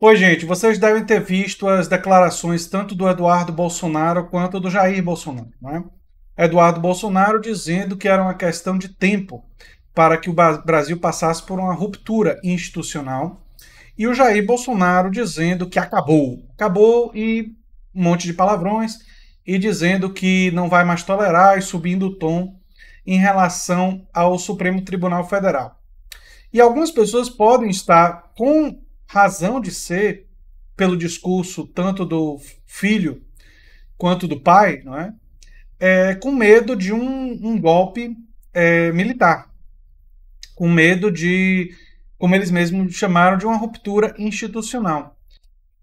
Pois, gente, vocês devem ter visto as declarações tanto do Eduardo Bolsonaro quanto do Jair Bolsonaro. Né? Eduardo Bolsonaro dizendo que era uma questão de tempo para que o Brasil passasse por uma ruptura institucional. E o Jair Bolsonaro dizendo que acabou. Acabou e um monte de palavrões. E dizendo que não vai mais tolerar e subindo o tom em relação ao Supremo Tribunal Federal. E algumas pessoas podem estar com razão de ser pelo discurso tanto do filho quanto do pai, não é? é com medo de um, um golpe é, militar, com medo de, como eles mesmos chamaram, de uma ruptura institucional.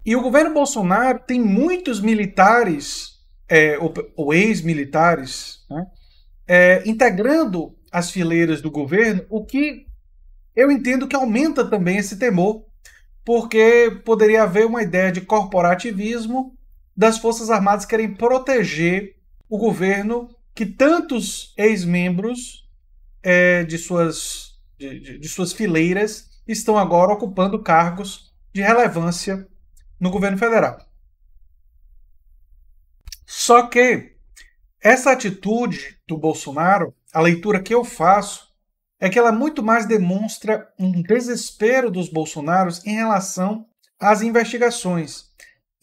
E o governo Bolsonaro tem muitos militares, é, ou, ou ex-militares, né, é, integrando as fileiras do governo, o que eu entendo que aumenta também esse temor porque poderia haver uma ideia de corporativismo das Forças Armadas querem proteger o governo que tantos ex-membros é, de, suas, de, de, de suas fileiras estão agora ocupando cargos de relevância no governo federal. Só que essa atitude do Bolsonaro, a leitura que eu faço, é que ela muito mais demonstra um desespero dos Bolsonaros em relação às investigações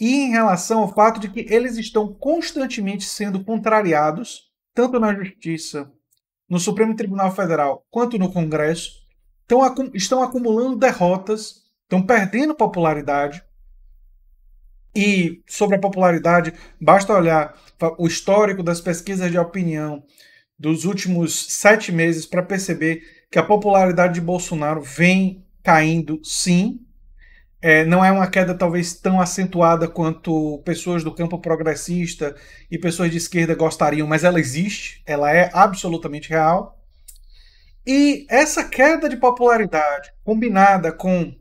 e em relação ao fato de que eles estão constantemente sendo contrariados, tanto na Justiça, no Supremo Tribunal Federal, quanto no Congresso, estão acumulando derrotas, estão perdendo popularidade. E sobre a popularidade, basta olhar o histórico das pesquisas de opinião dos últimos sete meses para perceber que a popularidade de Bolsonaro vem caindo, sim. É, não é uma queda talvez tão acentuada quanto pessoas do campo progressista e pessoas de esquerda gostariam, mas ela existe, ela é absolutamente real. E essa queda de popularidade, combinada com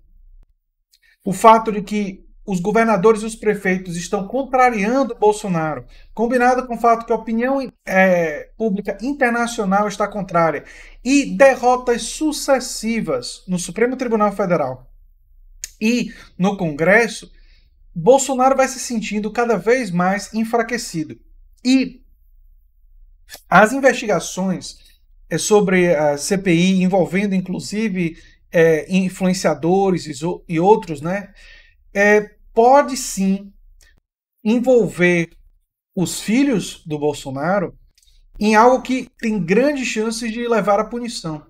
o fato de que os governadores e os prefeitos estão contrariando Bolsonaro, combinado com o fato que a opinião é, pública internacional está contrária, e derrotas sucessivas no Supremo Tribunal Federal e no Congresso, Bolsonaro vai se sentindo cada vez mais enfraquecido. E as investigações é, sobre a CPI, envolvendo inclusive é, influenciadores e outros, né? É, pode sim envolver os filhos do Bolsonaro em algo que tem grandes chances de levar à punição.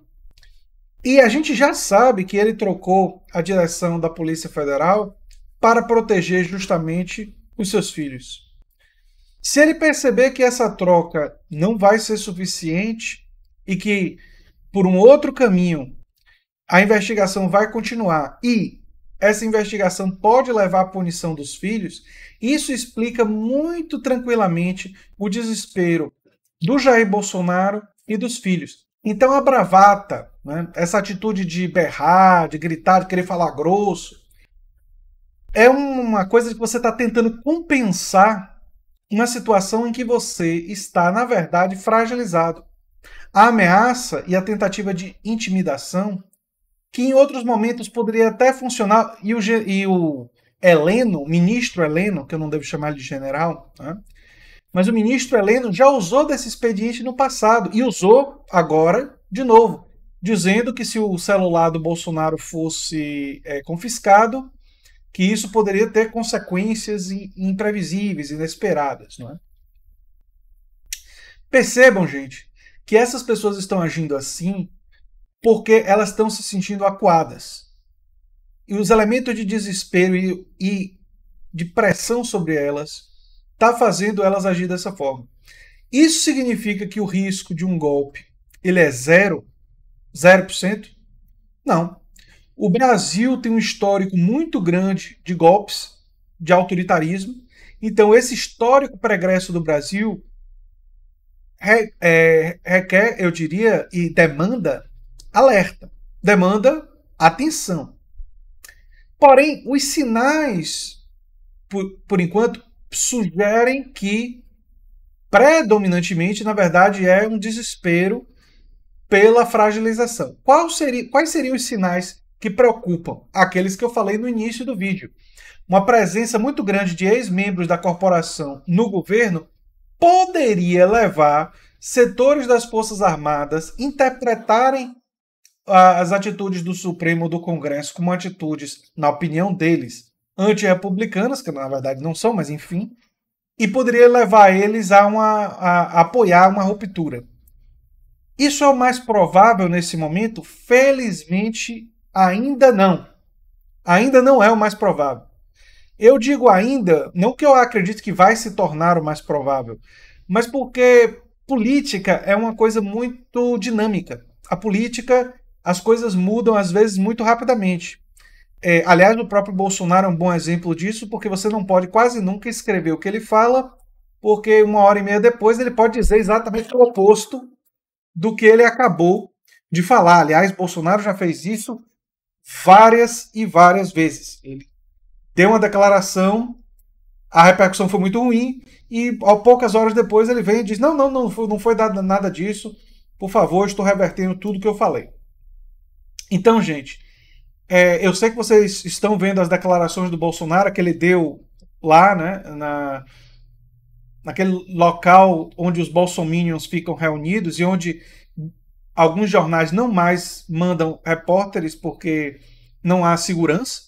E a gente já sabe que ele trocou a direção da Polícia Federal para proteger justamente os seus filhos. Se ele perceber que essa troca não vai ser suficiente e que por um outro caminho a investigação vai continuar e essa investigação pode levar à punição dos filhos, isso explica muito tranquilamente o desespero do Jair Bolsonaro e dos filhos. Então a bravata, né, essa atitude de berrar, de gritar, de querer falar grosso, é uma coisa que você está tentando compensar uma situação em que você está, na verdade, fragilizado. A ameaça e a tentativa de intimidação que em outros momentos poderia até funcionar, e o, e o Heleno, o ministro Heleno, que eu não devo chamar de general, né? mas o ministro Heleno já usou desse expediente no passado e usou agora de novo, dizendo que se o celular do Bolsonaro fosse é, confiscado, que isso poderia ter consequências imprevisíveis, inesperadas. Não é? Percebam, gente, que essas pessoas estão agindo assim porque elas estão se sentindo acuadas. E os elementos de desespero e, e de pressão sobre elas está fazendo elas agir dessa forma. Isso significa que o risco de um golpe ele é zero? 0%? Não. O Brasil tem um histórico muito grande de golpes, de autoritarismo. Então, esse histórico pregresso do Brasil é, requer, eu diria, e demanda alerta, demanda atenção. Porém, os sinais, por, por enquanto, sugerem que predominantemente, na verdade, é um desespero pela fragilização. Seria, quais seriam os sinais que preocupam? Aqueles que eu falei no início do vídeo. Uma presença muito grande de ex-membros da corporação no governo poderia levar setores das Forças Armadas interpretarem as atitudes do Supremo do Congresso como atitudes, na opinião deles, antirrepublicanas, que na verdade não são, mas enfim, e poderia levar eles a, uma, a, a apoiar uma ruptura. Isso é o mais provável nesse momento? Felizmente, ainda não. Ainda não é o mais provável. Eu digo ainda, não que eu acredite que vai se tornar o mais provável, mas porque política é uma coisa muito dinâmica. A política as coisas mudam às vezes muito rapidamente. É, aliás, o próprio Bolsonaro é um bom exemplo disso, porque você não pode quase nunca escrever o que ele fala, porque uma hora e meia depois ele pode dizer exatamente o oposto do que ele acabou de falar. Aliás, Bolsonaro já fez isso várias e várias vezes. Ele deu uma declaração, a repercussão foi muito ruim, e poucas horas depois ele vem e diz: Não, não, não, não foi, não foi dado nada disso, por favor, estou revertendo tudo que eu falei. Então, gente, é, eu sei que vocês estão vendo as declarações do Bolsonaro que ele deu lá, né, na, naquele local onde os bolsominions ficam reunidos e onde alguns jornais não mais mandam repórteres porque não há segurança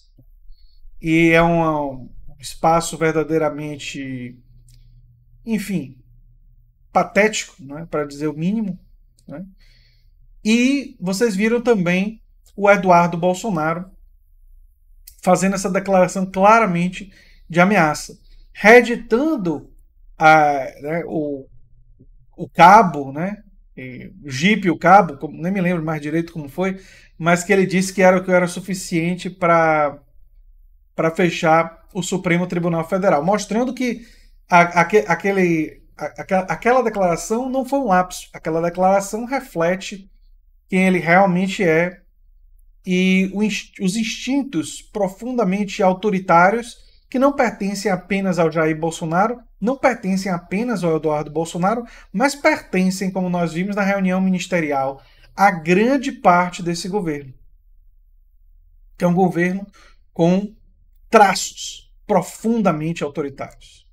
e é um, espaço verdadeiramente, enfim, patético, né, para dizer o mínimo. Né? E vocês viram também o Eduardo Bolsonaro fazendo essa declaração claramente de ameaça, reeditando a, né, o, o cabo, né, o Jeep, o cabo, como, nem me lembro mais direito como foi, mas que ele disse que era o que era suficiente para para fechar o Supremo Tribunal Federal, mostrando que a, a, aquele, a, aquela declaração não foi um lapso, aquela declaração reflete quem ele realmente é e os instintos profundamente autoritários que não pertencem apenas ao Jair Bolsonaro, não pertencem apenas ao Eduardo Bolsonaro, mas pertencem, como nós vimos na reunião ministerial, a grande parte desse governo. Que é um governo com traços profundamente autoritários.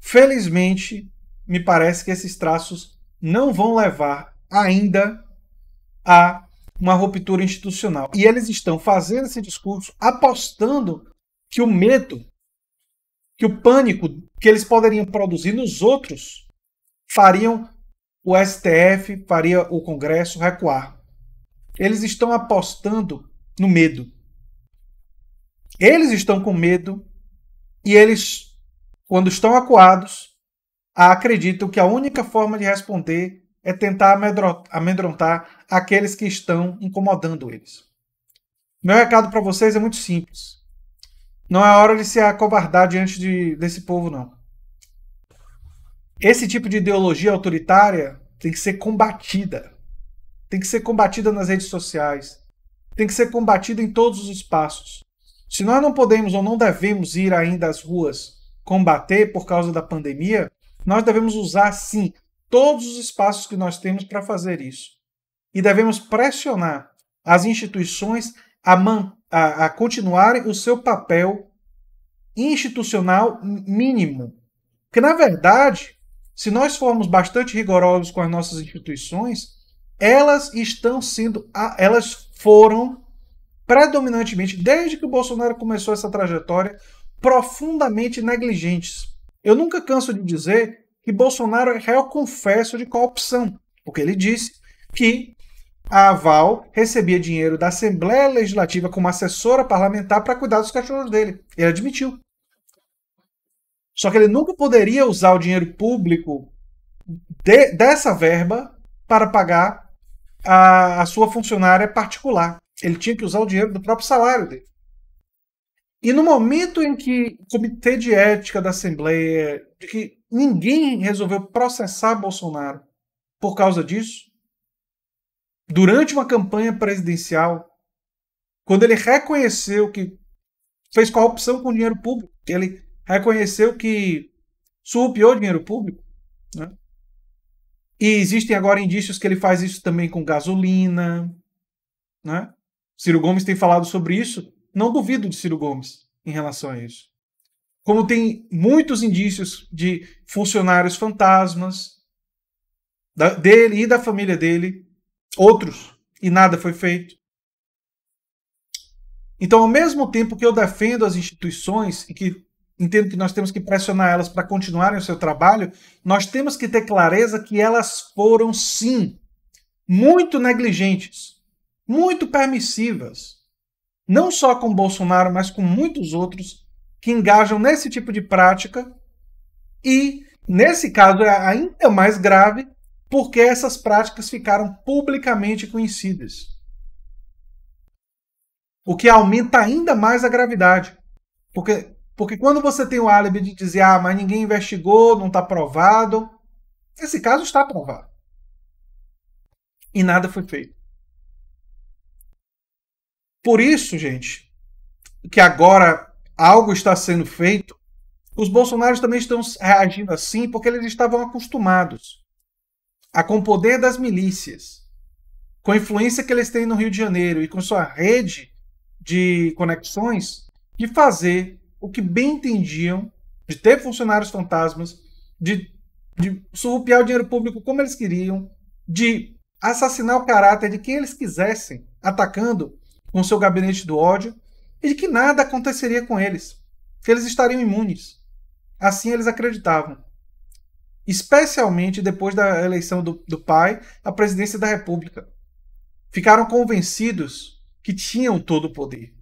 Felizmente, me parece que esses traços não vão levar ainda a uma ruptura institucional. E eles estão fazendo esse discurso apostando que o medo, que o pânico que eles poderiam produzir nos outros fariam o STF, faria o Congresso recuar. Eles estão apostando no medo. Eles estão com medo e eles, quando estão acuados, acreditam que a única forma de responder é tentar amedrontar aqueles que estão incomodando eles. Meu recado para vocês é muito simples. Não é hora de se acobardar diante de, desse povo, não. Esse tipo de ideologia autoritária tem que ser combatida. Tem que ser combatida nas redes sociais. Tem que ser combatida em todos os espaços. Se nós não podemos ou não devemos ir ainda às ruas combater por causa da pandemia, nós devemos usar sim todos os espaços que nós temos para fazer isso e devemos pressionar as instituições a, a, a continuarem o seu papel institucional mínimo. Porque, na verdade, se nós formos bastante rigorosos com as nossas instituições, elas estão sendo, elas foram predominantemente, desde que o Bolsonaro começou essa trajetória, profundamente negligentes. Eu nunca canso de dizer que Bolsonaro é réu confesso de corrupção, porque ele disse que a Aval recebia dinheiro da Assembleia Legislativa como assessora parlamentar para cuidar dos cachorros dele. Ele admitiu. Só que ele nunca poderia usar o dinheiro público de, dessa verba para pagar a, a sua funcionária particular. Ele tinha que usar o dinheiro do próprio salário dele. E no momento em que o Comitê de Ética da Assembleia, de que ninguém resolveu processar Bolsonaro por causa disso, durante uma campanha presidencial, quando ele reconheceu que fez corrupção com dinheiro público, que ele reconheceu que surrupiou dinheiro público, né? E existem agora indícios que ele faz isso também com gasolina, né? Ciro Gomes tem falado sobre isso. Não duvido de Ciro Gomes em relação a isso. Como tem muitos indícios de funcionários fantasmas da, dele e da família dele outros, e nada foi feito. Então, ao mesmo tempo que eu defendo as instituições e que entendo que nós temos que pressionar elas para continuarem o seu trabalho, nós temos que ter clareza que elas foram, sim, muito negligentes, muito permissivas, não só com Bolsonaro, mas com muitos outros que engajam nesse tipo de prática e, nesse caso, é ainda mais grave porque essas práticas ficaram publicamente conhecidas. O que aumenta ainda mais a gravidade. Porque, porque quando você tem o álibi de dizer, ah, mas ninguém investigou, não está provado, esse caso está provado. E nada foi feito. Por isso, gente, que agora algo está sendo feito, os bolsonaristas também estão reagindo assim porque eles estavam acostumados a com o poder das milícias, com a influência que eles têm no Rio de Janeiro e com sua rede de conexões, de fazer o que bem entendiam, de ter funcionários fantasmas, de, de surrupiar o dinheiro público como eles queriam, de assassinar o caráter de quem eles quisessem, atacando com seu gabinete do ódio, e de que nada aconteceria com eles, que eles estariam imunes. Assim eles acreditavam especialmente depois da eleição do, do pai à presidência da República. Ficaram convencidos que tinham todo o poder.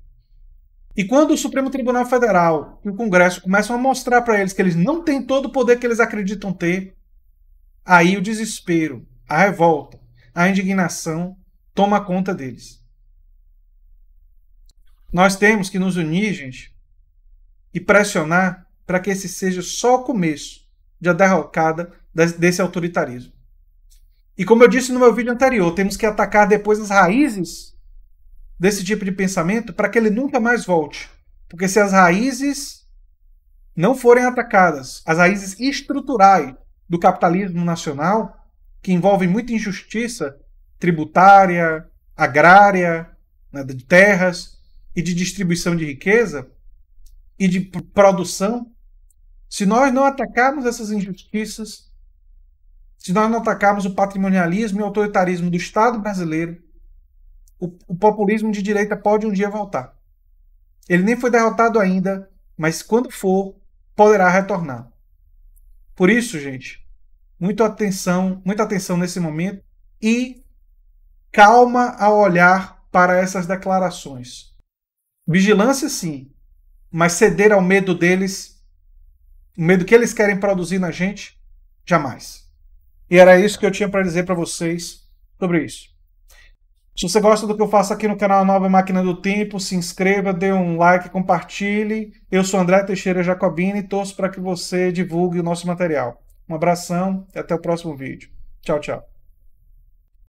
E quando o Supremo Tribunal Federal e o Congresso começam a mostrar para eles que eles não têm todo o poder que eles acreditam ter, aí o desespero, a revolta, a indignação toma conta deles. Nós temos que nos unir, gente, e pressionar para que esse seja só o começo de derrocada desse autoritarismo. E como eu disse no meu vídeo anterior, temos que atacar depois as raízes desse tipo de pensamento para que ele nunca mais volte. Porque se as raízes não forem atacadas, as raízes estruturais do capitalismo nacional, que envolvem muita injustiça tributária, agrária, né, de terras e de distribuição de riqueza e de produção se nós não atacarmos essas injustiças, se nós não atacarmos o patrimonialismo e o autoritarismo do Estado brasileiro, o, o populismo de direita pode um dia voltar. Ele nem foi derrotado ainda, mas quando for, poderá retornar. Por isso, gente, muita atenção, muita atenção nesse momento e calma ao olhar para essas declarações. Vigilância sim, mas ceder ao medo deles o medo que eles querem produzir na gente, jamais. E era isso que eu tinha para dizer para vocês sobre isso. Se você gosta do que eu faço aqui no canal Nova Máquina do Tempo, se inscreva, dê um like, compartilhe. Eu sou André Teixeira Jacobini e torço para que você divulgue o nosso material. Um abração e até o próximo vídeo. Tchau, tchau.